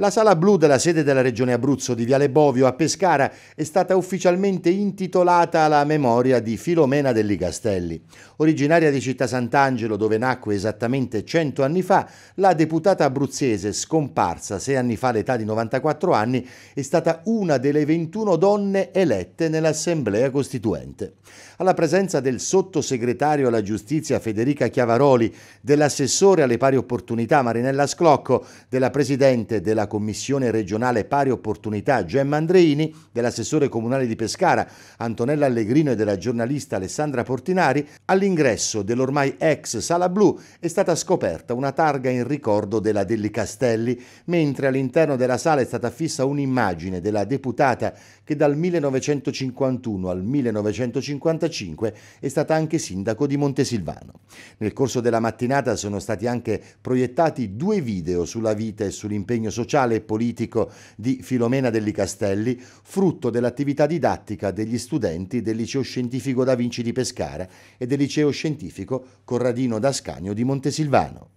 La sala blu della sede della Regione Abruzzo di Viale Bovio a Pescara è stata ufficialmente intitolata alla memoria di Filomena Delli Castelli. Originaria di Città Sant'Angelo, dove nacque esattamente 100 anni fa, la deputata abruzzese, scomparsa sei anni fa all'età di 94 anni, è stata una delle 21 donne elette nell'Assemblea Costituente. Alla presenza del sottosegretario alla giustizia Federica Chiavaroli, dell'assessore alle pari opportunità Marinella Sclocco, della presidente della Commissione regionale pari opportunità Gemma Andreini, dell'assessore comunale di Pescara Antonella Allegrino e della giornalista Alessandra Portinari, all'ingresso dell'ormai ex Sala Blu è stata scoperta una targa in ricordo della Delli Castelli, mentre all'interno della sala è stata fissa un'immagine della deputata che dal 1951 al 1955 è stata anche sindaco di Montesilvano. Nel corso della mattinata sono stati anche proiettati due video sulla vita e sull'impegno sociale sociale e politico di Filomena Delli Castelli, frutto dell'attività didattica degli studenti del Liceo Scientifico Da Vinci di Pescara e del Liceo Scientifico Corradino d'Ascagno di Montesilvano.